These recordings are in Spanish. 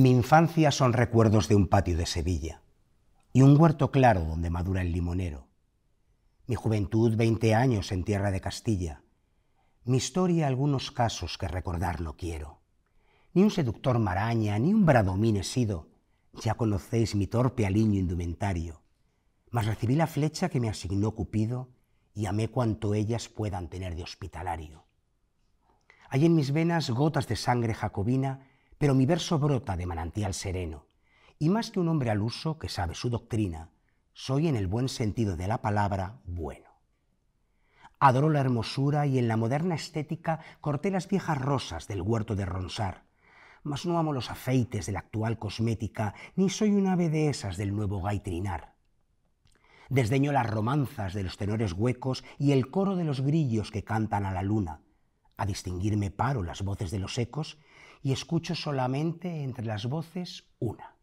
Mi infancia son recuerdos de un patio de Sevilla y un huerto claro donde madura el limonero. Mi juventud, veinte años en tierra de Castilla. Mi historia, algunos casos que recordar no quiero. Ni un seductor maraña, ni un bradomín he sido. Ya conocéis mi torpe aliño indumentario. Mas recibí la flecha que me asignó Cupido y amé cuanto ellas puedan tener de hospitalario. Hay en mis venas gotas de sangre jacobina pero mi verso brota de manantial sereno, y más que un hombre al uso que sabe su doctrina, soy en el buen sentido de la palabra bueno. Adoro la hermosura y en la moderna estética corté las viejas rosas del huerto de Ronsar, mas no amo los afeites de la actual cosmética, ni soy un ave de esas del nuevo gaitrinar. Desdeño las romanzas de los tenores huecos y el coro de los grillos que cantan a la luna. A distinguirme paro las voces de los ecos y escucho solamente entre las voces una.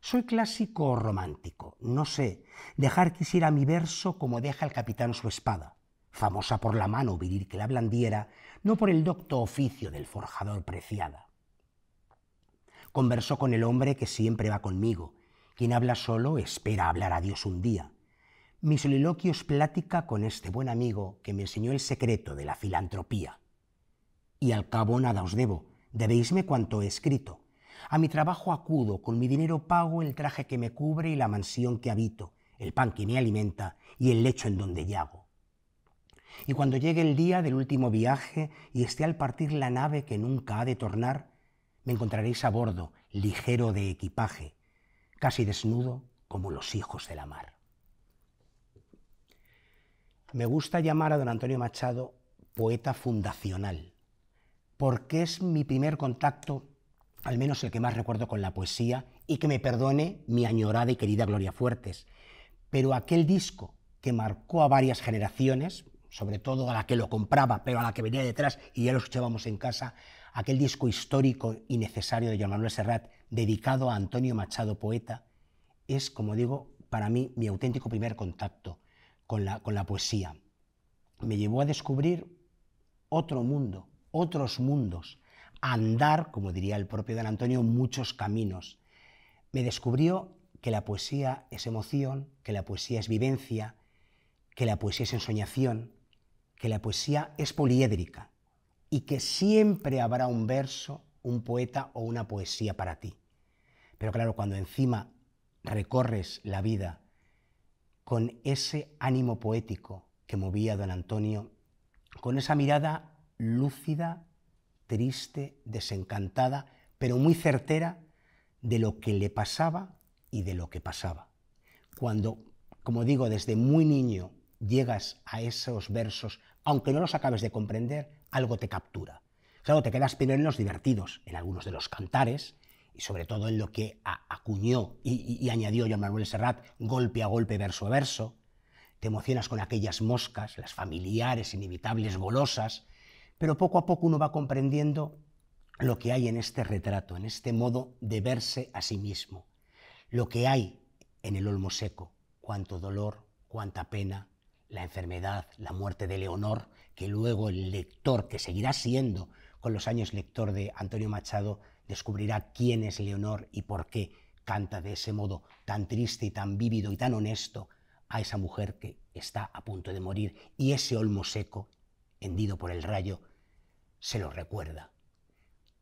Soy clásico o romántico, no sé. Dejar quisiera mi verso como deja el capitán su espada, famosa por la mano viril que la blandiera, no por el docto oficio del forjador preciada. Converso con el hombre que siempre va conmigo. Quien habla solo espera hablar a Dios un día. Mi soliloquio es plática con este buen amigo que me enseñó el secreto de la filantropía. Y al cabo nada os debo, Debéisme cuanto he escrito. A mi trabajo acudo, con mi dinero pago el traje que me cubre y la mansión que habito, el pan que me alimenta y el lecho en donde llago. Y cuando llegue el día del último viaje y esté al partir la nave que nunca ha de tornar, me encontraréis a bordo, ligero de equipaje, casi desnudo como los hijos de la mar. Me gusta llamar a don Antonio Machado poeta fundacional porque es mi primer contacto, al menos el que más recuerdo con la poesía, y que me perdone mi añorada y querida Gloria Fuertes. Pero aquel disco que marcó a varias generaciones, sobre todo a la que lo compraba, pero a la que venía detrás y ya lo escuchábamos en casa, aquel disco histórico y necesario de Joan Manuel Serrat, dedicado a Antonio Machado, poeta, es, como digo, para mí mi auténtico primer contacto con la, con la poesía. Me llevó a descubrir otro mundo, otros mundos, andar, como diría el propio Don Antonio, muchos caminos. Me descubrió que la poesía es emoción, que la poesía es vivencia, que la poesía es ensoñación, que la poesía es poliédrica y que siempre habrá un verso, un poeta o una poesía para ti. Pero claro, cuando encima recorres la vida con ese ánimo poético que movía don Antonio, con esa mirada lúcida, triste, desencantada, pero muy certera de lo que le pasaba y de lo que pasaba. Cuando, como digo, desde muy niño llegas a esos versos, aunque no los acabes de comprender, algo te captura. Claro, te quedas primero en los divertidos, en algunos de los cantares, y sobre todo en lo que acuñó y, añadió Joan Manuel Serrat, golpe a golpe, verso a verso. Te emocionas con aquellas moscas, las familiares, inevitables, golosas, pero poco a poco uno va comprendiendo lo que hay en este retrato, en este modo de verse a sí mismo, lo que hay en el olmo seco, cuánto dolor, cuánta pena, la enfermedad, la muerte de Leonor, que luego el lector, que seguirá siendo con los años lector de Antonio Machado, descubrirá quién es Leonor y por qué canta de ese modo tan triste y tan vívido y tan honesto a esa mujer que está a punto de morir y ese olmo seco hendido por el rayo, se lo recuerda.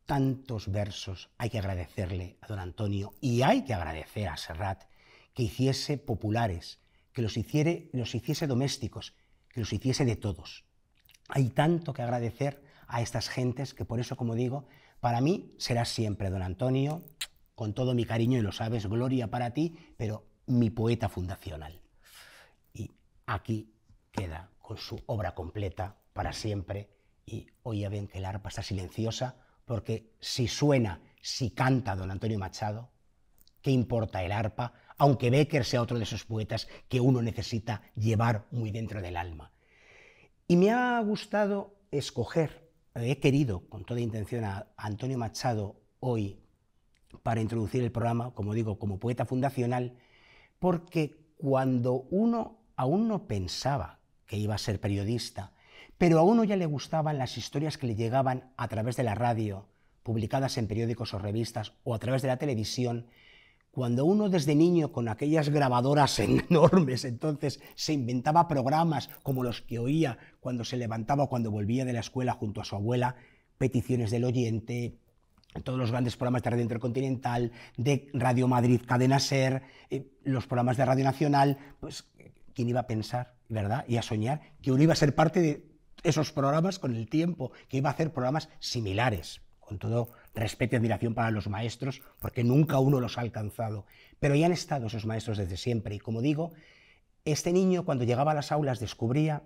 Tantos versos hay que agradecerle a don Antonio y hay que agradecer a Serrat que hiciese populares, que los, hiciere, los hiciese domésticos, que los hiciese de todos. Hay tanto que agradecer a estas gentes que por eso, como digo, para mí será siempre don Antonio, con todo mi cariño y lo sabes, gloria para ti, pero mi poeta fundacional. Y aquí queda con su obra completa para siempre y hoy ya ven que el arpa está silenciosa porque si suena, si canta don Antonio Machado, ¿qué importa el arpa? Aunque Becker sea otro de esos poetas que uno necesita llevar muy dentro del alma. Y me ha gustado escoger, eh, he querido con toda intención a Antonio Machado hoy para introducir el programa, como digo, como poeta fundacional, porque cuando uno aún no pensaba que iba a ser periodista, pero a uno ya le gustaban las historias que le llegaban a través de la radio, publicadas en periódicos o revistas, o a través de la televisión, cuando uno desde niño con aquellas grabadoras enormes entonces se inventaba programas como los que oía cuando se levantaba o cuando volvía de la escuela junto a su abuela, peticiones del oyente, todos los grandes programas de Radio Intercontinental, de Radio Madrid, Cadena Ser, eh, los programas de Radio Nacional, pues quién iba a pensar, ¿verdad? Y a soñar que uno iba a ser parte de esos programas con el tiempo, que iba a hacer programas similares, con todo respeto y admiración para los maestros, porque nunca uno los ha alcanzado. Pero ya han estado esos maestros desde siempre. Y como digo, este niño cuando llegaba a las aulas descubría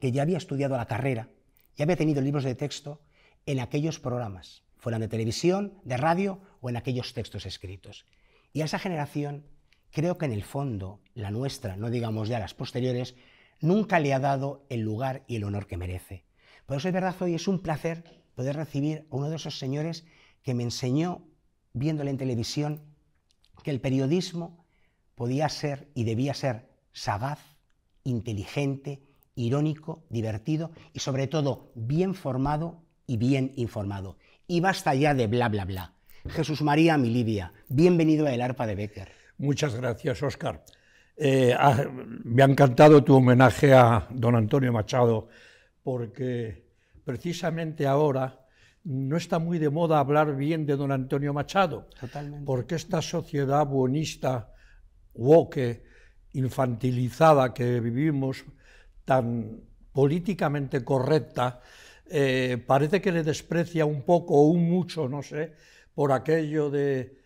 que ya había estudiado la carrera, ya había tenido libros de texto en aquellos programas, fueran de televisión, de radio o en aquellos textos escritos. Y a esa generación, creo que en el fondo, la nuestra, no digamos ya las posteriores, nunca le ha dado el lugar y el honor que merece. Por eso es verdad, hoy es un placer poder recibir a uno de esos señores que me enseñó, viéndole en televisión, que el periodismo podía ser y debía ser sagaz, inteligente, irónico, divertido y sobre todo bien formado y bien informado. Y basta ya de bla, bla, bla. Jesús María Milivia, bienvenido a El Arpa de Becker. Muchas gracias, Oscar. Eh, me ha encantado tu homenaje a don Antonio Machado, porque precisamente ahora no está muy de moda hablar bien de don Antonio Machado, porque esta sociedad buenista, woke, infantilizada que vivimos, tan políticamente correcta, eh, parece que le desprecia un poco o un mucho, no sé, por aquello de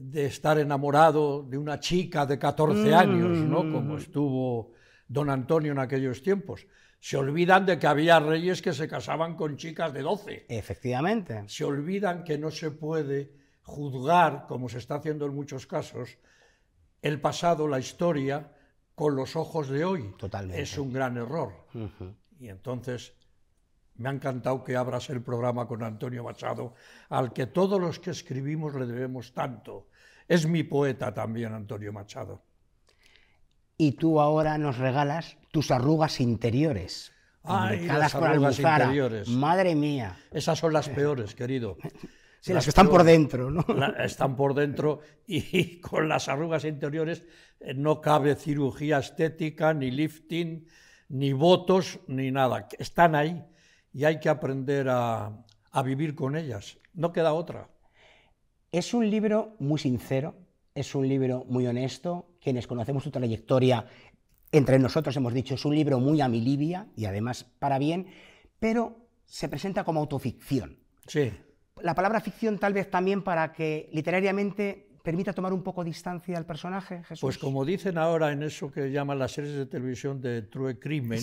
de estar enamorado de una chica de 14 mm. años, ¿no? Como estuvo don Antonio en aquellos tiempos. Se olvidan de que había reyes que se casaban con chicas de 12. Efectivamente. Se olvidan que no se puede juzgar, como se está haciendo en muchos casos, el pasado, la historia, con los ojos de hoy. Totalmente. Es un gran error. Y entonces me ha encantado que abras el programa con Antonio Machado, al que todos los que escribimos le debemos tanto. Es mi poeta también, Antonio Machado. Y tú ahora nos regalas tus arrugas interiores. Ay, las arrugas interiores. Madre mía. Esas son las peores, querido. Sí, las, que están por dentro, ¿no? están por dentro y con las arrugas interiores eh, no cabe cirugía estética, ni lifting, ni votos, ni nada. Están ahí y hay que aprender a, vivir con ellas. No queda otra. Es un libro muy sincero, es un libro muy honesto. Quienes conocemos su trayectoria, entre nosotros hemos dicho, es un libro muy a mi Libia y además para bien, pero se presenta como autoficción. Sí. La palabra ficción tal vez también para que literariamente permita tomar un poco distancia al personaje, Jesús. Pues como dicen ahora en eso que llaman las series de televisión de True Crime,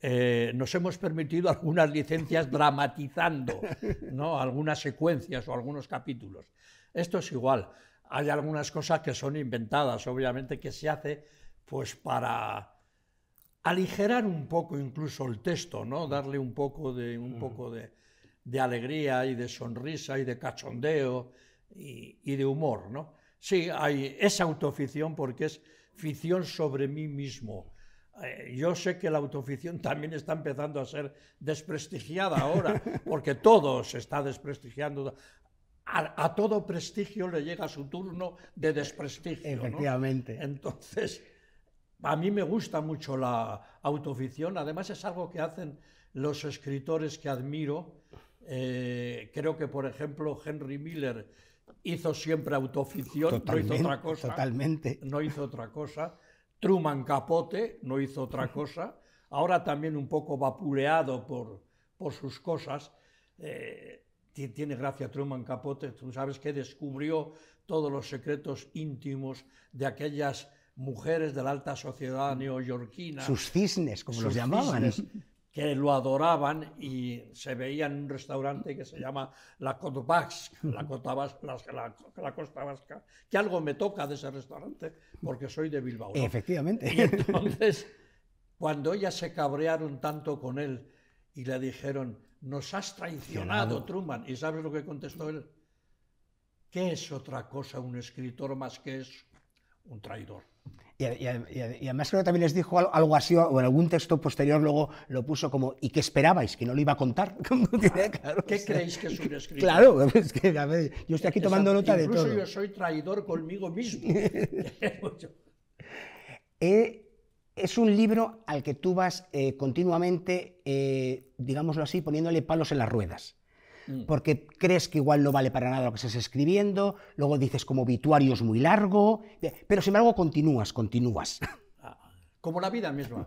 eh, nos hemos permitido algunas licencias dramatizando ¿no? algunas secuencias o algunos capítulos. Esto es igual. Hay algunas cosas que son inventadas, obviamente, que se hace pues para aligerar un poco incluso el texto, ¿no? Darle un poco de un mm. poco de, de alegría y de sonrisa y de cachondeo y, de humor, ¿no? Sí, hay, es autoficción porque es ficción sobre mí mismo eh, yo sé que la autoficción también está empezando a ser desprestigiada ahora, porque todo se está desprestigiando. A, todo prestigio le llega su turno de desprestigio. Efectivamente. Entonces, a mí me gusta mucho la autoficción. Además, es algo que hacen los escritores que admiro. Eh, creo que, por ejemplo, Henry Miller hizo siempre autoficción, no hizo otra cosa. Totalmente. No hizo otra cosa. Truman Capote no hizo otra cosa, ahora también un poco vapuleado por, por sus cosas. Eh, tiene gracia Truman Capote, tú sabes que descubrió todos los secretos íntimos de aquellas mujeres de la alta sociedad neoyorquina. Sus cisnes, como los llamaban que lo adoraban y se veía en un restaurante que se llama La Côte la, la, Costa Vasca, que algo me toca de ese restaurante porque soy de Bilbao. Efectivamente. entonces, cuando ellas se cabrearon tanto con él y le dijeron, nos has traicionado, Truman, ¿y sabes lo que contestó él? ¿Qué es otra cosa un escritor más que es un traidor? Y, además creo que también les dijo algo así, o en algún texto posterior luego lo puso como, ¿y qué esperabais? ¿Que no lo iba a contar? Ah, ¿Qué creéis que es Claro, yo estoy aquí tomando nota de todo. Incluso yo soy traidor conmigo mismo. Eh, es un libro al que tú vas eh, continuamente, eh, digámoslo así, poniéndole palos en las ruedas. Mm. porque crees que igual no vale para nada lo que estás escribiendo, luego dices como obituario es muy largo, eh, pero sin embargo continúas, continúas. Ah, como la vida misma.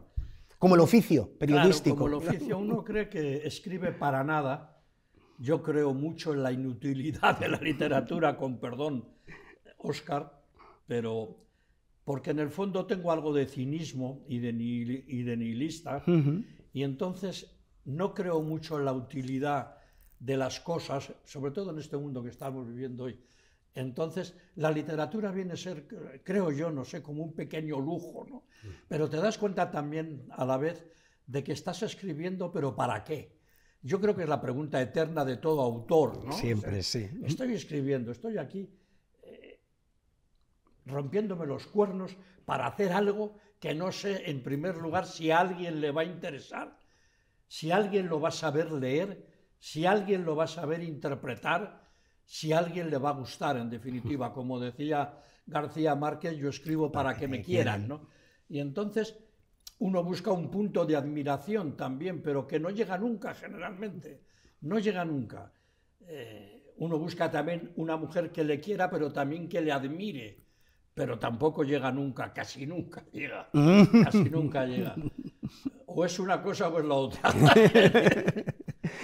Como el oficio periodístico. como el oficio uno cree que escribe para nada. Yo creo mucho en la inutilidad de la literatura, con perdón, Oscar, pero porque en el fondo tengo algo de cinismo y de, nihilista, y entonces no creo mucho en la utilidad de las cosas, sobre todo en este mundo que estamos viviendo hoy. Entonces, la literatura viene a ser, creo yo, no sé, como un pequeño lujo, ¿no? Mm. Pero te das cuenta también a la vez de que estás escribiendo, pero ¿para qué? Yo creo que es la pregunta eterna de todo autor, Siempre, sí. Estoy escribiendo, estoy aquí eh, rompiéndome los cuernos para hacer algo que no sé, en primer lugar, si a alguien le va a interesar, si alguien lo va a saber leer si alguien lo va a saber interpretar, si alguien le va a gustar, en definitiva. Como decía García Márquez, yo escribo para, que, me quieran, Y entonces uno busca un punto de admiración también, pero que no llega nunca generalmente, no llega nunca. Eh, uno busca también una mujer que le quiera, pero también que le admire, pero tampoco llega nunca, casi nunca llega, casi nunca llega. O es una cosa o es la otra.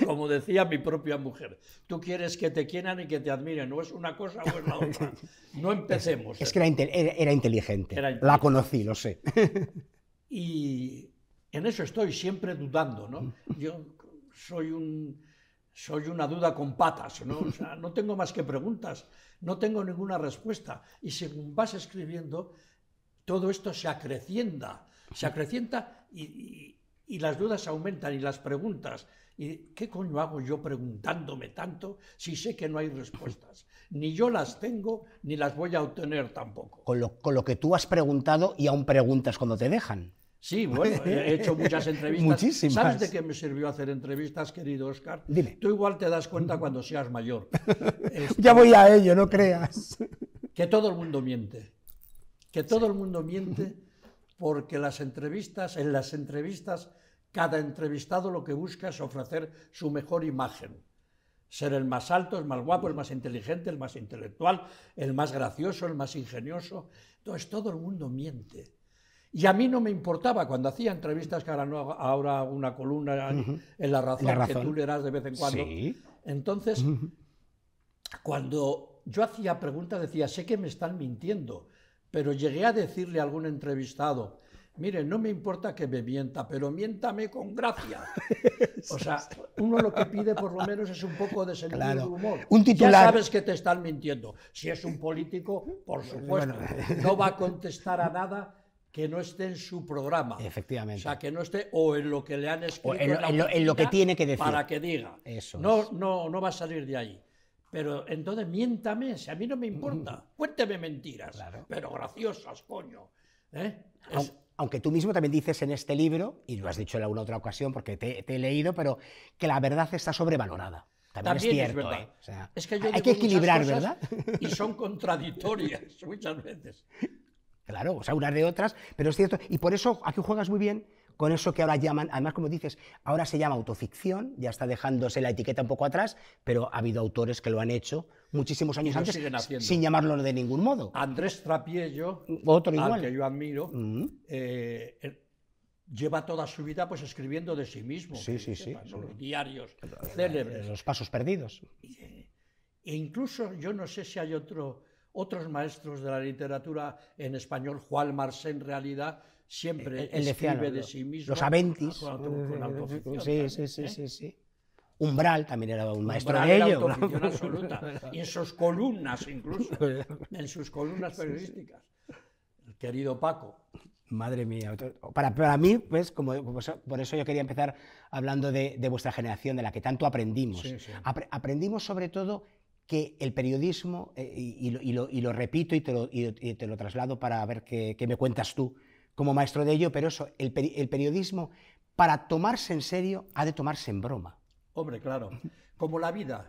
como decía mi propia mujer. Tú quieres que te quieran y que te admiren, o es una cosa o es la otra. No empecemos. Es, que era, inteligente. La conocí, lo sé. Y en eso estoy siempre dudando, ¿no? Yo soy un soy una duda con patas, ¿no? O sea, no tengo más que preguntas, no tengo ninguna respuesta. Y según vas escribiendo, todo esto se acrecienta, se acrecienta y, y las dudas aumentan y las preguntas. ¿Y qué coño hago yo preguntándome tanto si sé que no hay respuestas? Ni yo las tengo ni las voy a obtener tampoco. Con lo, que tú has preguntado y aún preguntas cuando te dejan. Sí, bueno, he hecho muchas entrevistas. Muchísimas. ¿Sabes de qué me sirvió hacer entrevistas, querido Oscar? Tú igual te das cuenta cuando seas mayor. ya este, voy a ello, no creas. Que todo el mundo miente. Que todo el mundo miente porque las entrevistas, en las entrevistas, cada entrevistado lo que busca es ofrecer su mejor imagen. Ser el más alto, el más guapo, el más inteligente, el más intelectual, el más gracioso, el más ingenioso. Entonces todo el mundo miente. Y a mí no me importaba cuando hacía entrevistas, que ahora, una columna en, la, razón, que tú leerás de vez en cuando. Entonces, cuando yo hacía preguntas, decía, sé que me están mintiendo, pero llegué a decirle a algún entrevistado, mire, no me importa que me mienta, pero miéntame con gracia. o sea, uno lo que pide por lo menos es un poco de sentido de humor. Un titular... Ya sabes que te están mintiendo. Si es un político, por supuesto, no va a contestar a nada que no esté en su programa. Efectivamente. O sea, que no esté o en lo que le han escrito. O en, lo, que tiene que decir. Para que diga. Eso. No, no, no va a salir de ahí. Pero entonces miéntame, si a mí no me importa. Cuénteme mentiras, pero graciosas, coño. ¿eh? Aunque tú mismo también dices en este libro, y lo has dicho en alguna otra ocasión porque te, he leído, pero que la verdad está sobrevalorada. También, es, cierto, ¿eh? hay que equilibrar, ¿verdad? Y son contradictorias muchas veces. Claro, o sea, unas de otras, pero es cierto. Y por eso aquí juegas muy bien con eso que ahora llaman, además como dices, ahora se llama autoficción, ya está dejándose la etiqueta un poco atrás, pero ha habido autores que lo han hecho muchísimos años antes sin llamarlo de ningún modo. Andrés Trapiello, otro igual. que yo admiro, mm. eh, lleva toda su vida pues escribiendo de sí mismo. Sí, sí, sí. Los diarios los, célebres. Los pasos perdidos. Eh, e incluso yo no sé si hay otros maestros de la literatura en español, Juan Marsé en realidad, siempre el, de sí mismo. Los Aventis. Sí, sí, ¿eh? sí, sí, Umbral también era un maestro de ello. Y en sus columnas, incluso. En sus columnas periodísticas. querido Paco. Madre mía. Para, para mí, pues, como, por eso yo quería empezar hablando de, vuestra generación, de la que tanto aprendimos. aprendimos sobre todo que el periodismo, eh, y, lo, repito y te lo, traslado para ver qué me cuentas tú, como maestro de ello, pero eso, el, periodismo, para tomarse en serio, ha de tomarse en broma. Hombre, claro, como la vida.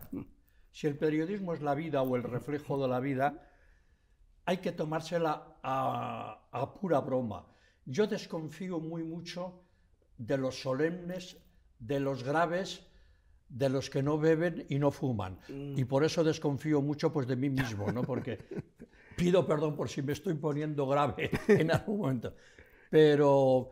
Si el periodismo es la vida o el reflejo de la vida, hay que tomársela a, a pura broma. Yo desconfío muy mucho de los solemnes, de los graves, de los que no beben y no fuman. Mm. Y por eso desconfío mucho pues, de mí mismo, ¿no? porque pido perdón por si me estoy poniendo grave en algún momento pero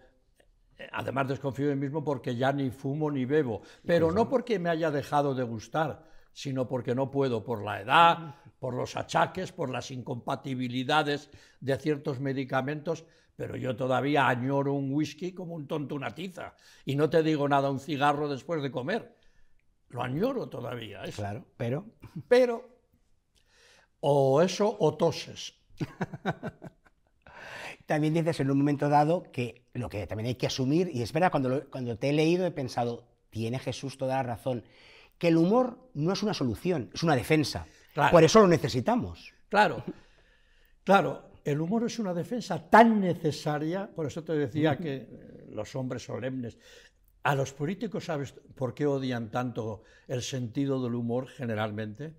eh, además desconfío de mí mismo porque ya ni fumo ni bebo, pero no porque me haya dejado de gustar, sino porque no puedo por la edad, por los achaques, por las incompatibilidades de ciertos medicamentos, pero yo todavía añoro un whisky como un tonto una tiza y no te digo nada un cigarro después de comer. Lo añoro todavía. ¿eh? Claro, pero pero o eso o toses. También dices en un momento dado que lo que también hay que asumir, y es verdad, cuando, cuando te he leído he pensado, tiene Jesús toda la razón, que el humor no es una solución, es una defensa. Por eso lo necesitamos. Claro, claro. El humor es una defensa tan necesaria, por eso te decía que eh, los hombres solemnes, a los políticos, ¿sabes por qué odian tanto el sentido del humor generalmente?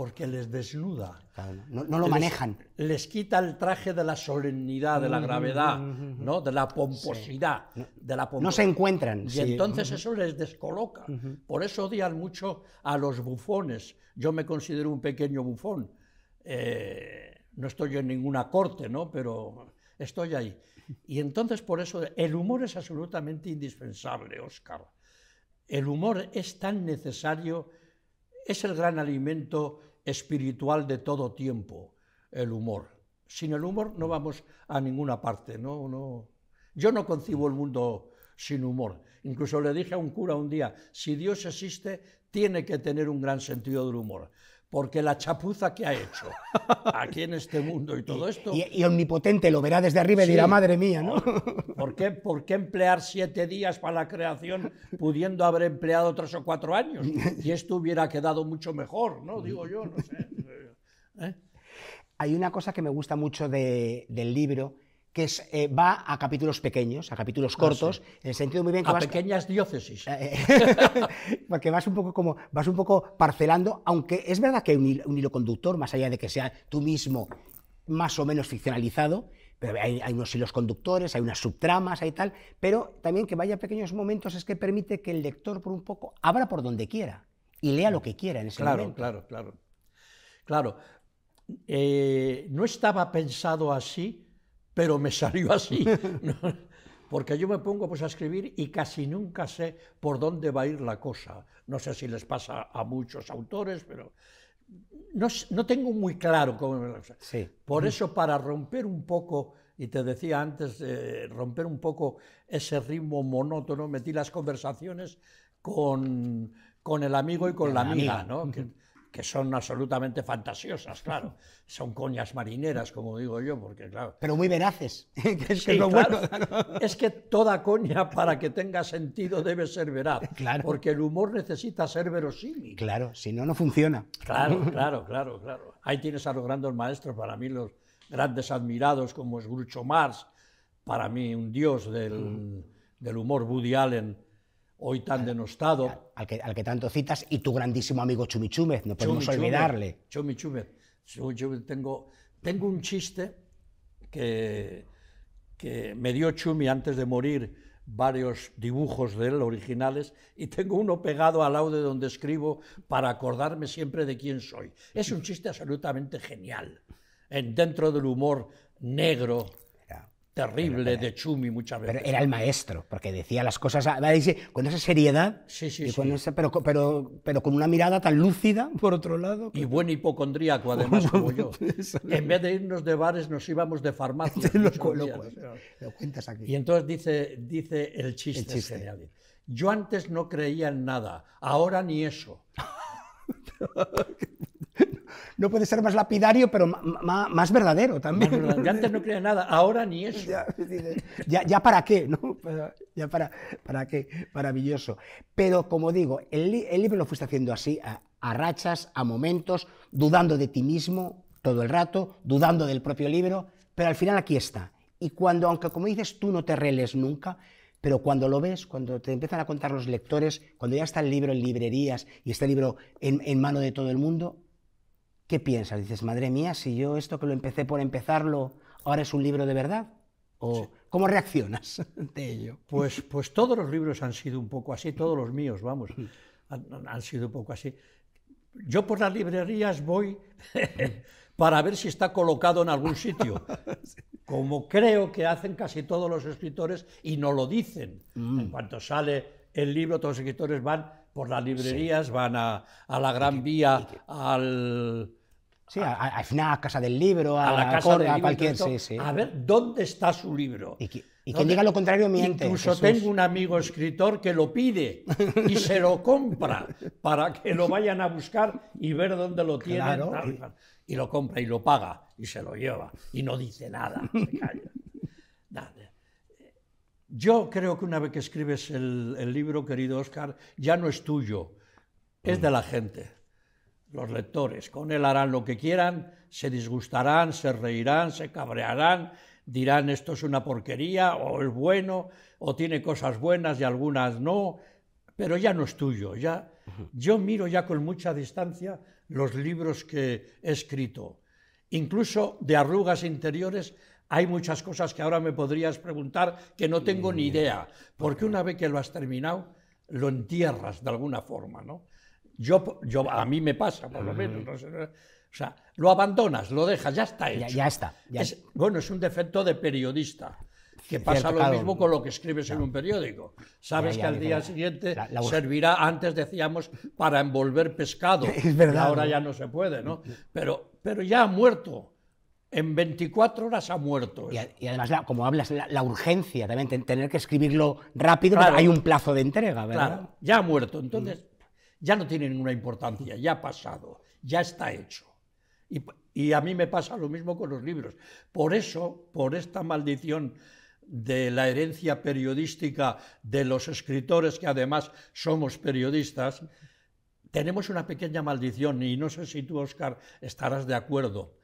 porque les desnuda. no, lo manejan. Les quita el traje de la solemnidad, de la mm, gravedad, mm, mm, ¿no? de la pomposidad. De la No se encuentran. Y entonces eso les descoloca. Por eso odian mucho a los bufones. Yo me considero un pequeño bufón. Eh, no estoy en ninguna corte, ¿no? pero estoy ahí. Y entonces por eso el humor es absolutamente indispensable, Oscar. El humor es tan necesario, es el gran alimento espiritual de todo tiempo, el humor. Sin el humor no vamos a ninguna parte, no, no. Yo no concibo el mundo sin humor. Incluso le dije a un cura un día, si Dios existe, tiene que tener un gran sentido del humor porque la chapuza que ha hecho aquí en este mundo y todo esto... Y, omnipotente, lo verá desde arriba y dirá, madre mía, ¿no? ¿por qué, qué emplear siete días para la creación pudiendo haber empleado tres o cuatro años? Y esto hubiera quedado mucho mejor, ¿no? Digo yo, no sé. Eh, ¿eh? Hay una cosa que me gusta mucho del libro, que eh, va a capítulos pequeños, a capítulos ah, cortos, en el sentido muy bien que a pequeñas diócesis. Eh, eh, porque vas un poco como vas un poco parcelando, aunque es verdad que hay un hilo, conductor, más allá de que sea tú mismo más o menos ficcionalizado, pero hay, unos hilos conductores, hay unas subtramas, hay tal, pero también que vaya a pequeños momentos es que permite que el lector por un poco abra por donde quiera y lea lo que quiera en ese claro, momento. Claro, claro, claro. Claro, no estaba pensado así, pero me salió así. Porque yo me pongo pues, a escribir y casi nunca sé por dónde va a ir la cosa. No sé si les pasa a muchos autores, pero no, no tengo muy claro cómo me Por eso, para romper un poco y te decía antes, romper un poco ese ritmo monótono, metí las conversaciones con, con el amigo y con la, amiga, ¿no? que son absolutamente fantasiosas, claro. Son coñas marineras, como digo yo, porque claro... Pero muy veraces, es, que es que toda coña para que tenga sentido debe ser veraz, claro. porque el humor necesita ser verosímil. Claro, si no, no funciona. Claro, claro, claro, claro. Ahí tienes a los grandes maestros, para mí los grandes admirados como es Grucho Mars, para mí un dios del, mm. del humor Woody Allen, hoy tan denostado. Al, que, tanto citas y tu grandísimo amigo Chumichúmez, no podemos olvidarle. Chumichúmez. tengo, tengo un chiste que, me dio Chumi antes de morir varios dibujos de él originales y tengo uno pegado al audio donde escribo para acordarme siempre de quién soy. Es un chiste absolutamente genial, en, dentro del humor negro terrible de Chumi muchas veces. Pero era el maestro, porque decía las cosas con esa seriedad, pero, pero, con una mirada tan lúcida, por otro lado. Y buen hipocondríaco, además, como yo. en vez de irnos de bares, nos íbamos de farmacia Y entonces dice, dice el chiste, Yo antes no creía en nada, ahora ni eso. no puede ser más lapidario, pero más, verdadero también. Más antes no creía nada, ahora ni eso. Ya, pues para qué, ¿no? Ya para, para qué, maravilloso. Pero como digo, el, libro lo fuiste haciendo así, a, rachas, a momentos, dudando de ti mismo todo el rato, dudando del propio libro, pero al final aquí está. Y cuando, aunque como dices, tú no te reles nunca, pero cuando lo ves, cuando te empiezan a contar los lectores, cuando ya está el libro en librerías y está el libro en, en mano de todo el mundo, ¿Qué piensas? Dices, madre mía, si yo esto que lo empecé por empezarlo, ahora es un libro de verdad. ¿O cómo reaccionas de ello? Pues, pues todos los libros han sido un poco así, todos los míos, vamos, mm. han, sido un poco así. Yo por las librerías voy para ver si está colocado en algún sitio, como creo que hacen casi todos los escritores y no lo dicen. Mm. En cuanto sale el libro, todos los escritores van por las librerías, van a, la Gran Vía, al, Sí, a, Casa del Libro, a, la casa a cualquier. A ver, ¿dónde está su libro? Y, quien diga lo contrario miente. Incluso tengo un amigo escritor que lo pide y se lo compra para que lo vayan a buscar y ver dónde lo tiene. y... lo compra y lo paga y se lo lleva y no dice nada, se calla. Yo creo que una vez que escribes el, el libro, querido Oscar, ya no es tuyo, es de la gente los lectores. Con él harán lo que quieran, se disgustarán, se reirán, se cabrearán, dirán esto es una porquería, o es bueno, o tiene cosas buenas y algunas no, pero ya no es tuyo. Ya, yo miro ya con mucha distancia los libros que he escrito. Incluso de arrugas interiores hay muchas cosas que ahora me podrías preguntar que no tengo ni mm, idea, porque una vez que lo has terminado, lo entierras de alguna forma, ¿no? Yo, a mí me pasa, por lo menos. o sea, lo abandonas, lo dejas, ya está hecho. Ya, está. bueno, es un defecto de periodista, que pasa lo mismo con lo que escribes en un periódico. Sabes que al día siguiente servirá, antes decíamos, para envolver pescado. Es verdad. ahora ya no se puede, ¿no? Pero, pero ya ha muerto. En 24 horas ha muerto. Y, además, como hablas, la, urgencia también, tener que escribirlo rápido, hay un plazo de entrega, ¿verdad? ya ha muerto. Entonces, mm ya no tiene ninguna importancia, ya ha pasado, ya está hecho. Y, a mí me pasa lo mismo con los libros. Por eso, por esta maldición de la herencia periodística de los escritores, que además somos periodistas, tenemos una pequeña maldición, y no sé si tú, Oscar, estarás de acuerdo,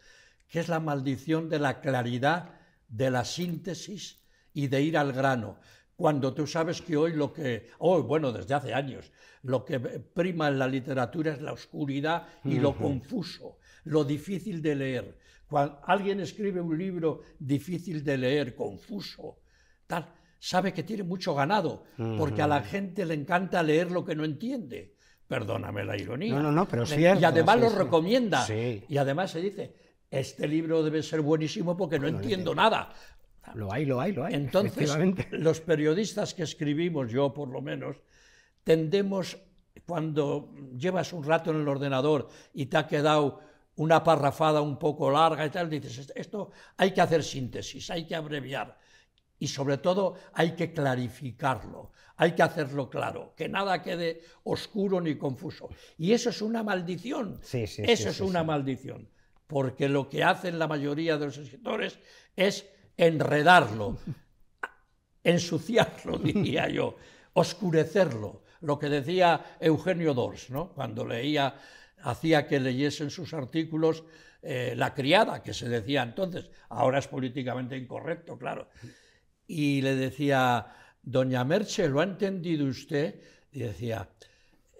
que es la maldición de la claridad, de la síntesis y de ir al grano. Cuando tú sabes que hoy lo que, bueno, desde hace años, lo que prima en la literatura es la oscuridad y lo confuso, lo difícil de leer. Cuando alguien escribe un libro difícil de leer, confuso, tal, sabe que tiene mucho ganado, porque a la gente le encanta leer lo que no entiende. Perdóname la ironía. No, no, no, pero Y además lo recomienda. Y además se dice, este libro debe ser buenísimo porque no entiendo nada. Lo hay, lo hay, lo hay. Entonces, los periodistas que escribimos, yo por lo menos, tendemos, cuando llevas un rato en el ordenador y te ha quedado una parrafada un poco larga y tal, dices, esto hay que hacer síntesis, hay que abreviar y sobre todo hay que clarificarlo, hay que hacerlo claro, que nada quede oscuro ni confuso. Y eso es una maldición, sí, sí, eso es una maldición, porque lo que hacen la mayoría de los escritores es enredarlo, ensuciarlo, diría yo, oscurecerlo. Lo que decía Eugenio Dors, ¿no? cuando leía, hacía que leyesen sus artículos eh, La criada, que se decía entonces, ahora es políticamente incorrecto, claro. Y le decía, doña Merche, ¿lo ha entendido usted? Y decía,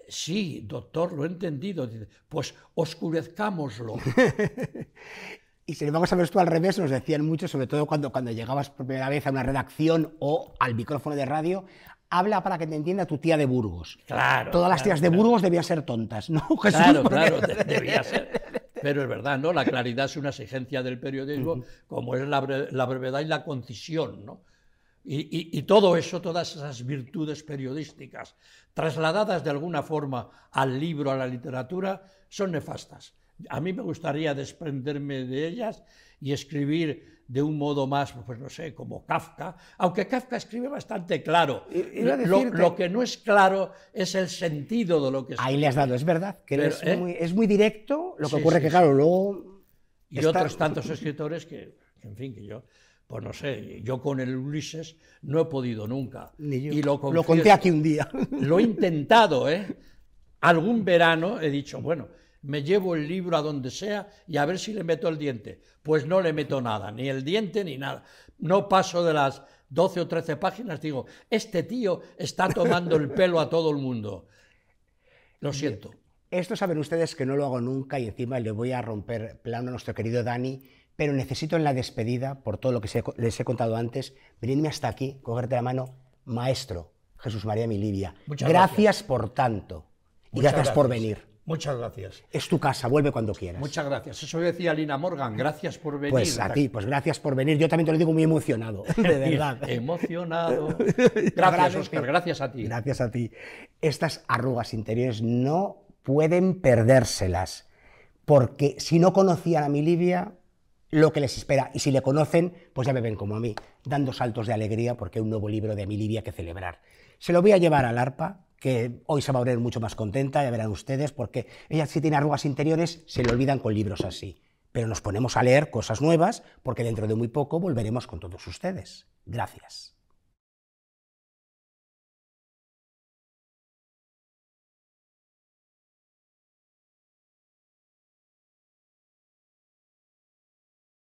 sí, doctor, lo he entendido. Pues oscurezcámoslo. Y si le vamos a ver esto al revés, nos decían mucho, sobre todo cuando, cuando llegabas por primera vez a una redacción o al micrófono de radio, habla para que te entienda tu tía de Burgos. Claro. Todas las tías de Burgos debían ser tontas, ¿no, Claro, claro, debía ser. Pero es verdad, ¿no? La claridad es una exigencia del periodismo, como es la, brevedad y la concisión, ¿no? y, todo eso, todas esas virtudes periodísticas, trasladadas de alguna forma al libro, a la literatura, son nefastas a mí me gustaría desprenderme de ellas y escribir de un modo más, pues no sé, como Kafka, aunque Kafka escribe bastante claro. lo, que no es claro es el sentido de lo que escribe. Ahí le has dado, es verdad, que ¿eh? es, muy, directo, lo que ocurre es que, claro, luego... Y otros tantos escritores que, en fin, que yo pues no sé, yo con el Ulises no he podido nunca. Ni yo. Y lo, lo, conté aquí un día. Lo he intentado, ¿eh? Algún verano he dicho, bueno, me llevo el libro a donde sea y a ver si le meto el diente. Pues no le meto nada, ni el diente ni nada. No paso de las 12 o 13 páginas, digo, este tío está tomando el pelo a todo el mundo. Lo siento. Esto saben ustedes que no lo hago nunca y encima le voy a romper plano a nuestro querido Dani, pero necesito en la despedida, por todo lo que les he contado antes, venirme hasta aquí, cogerte la mano, maestro Jesús María Milivia. Muchas gracias. por tanto y gracias por venir. Muchas gracias. Es tu casa, vuelve cuando quieras. Muchas gracias. Eso decía Lina Morgan, gracias por venir. Pues a ti, pues gracias por venir. Yo también te lo digo muy emocionado, de verdad. emocionado. Gracias, Oscar, gracias a ti. Gracias a ti. Estas arrugas interiores no pueden perdérselas, porque si no conocían a mi Libia, lo que les espera. Y si le conocen, pues ya me ven como a mí, dando saltos de alegría porque hay un nuevo libro de mi Libia que celebrar. Se lo voy a llevar al arpa que hoy se va a ver mucho más contenta, ya verán ustedes, porque ella si tiene arrugas interiores se le olvidan con libros así. Pero nos ponemos a leer cosas nuevas porque dentro de muy poco volveremos con todos ustedes. Gracias.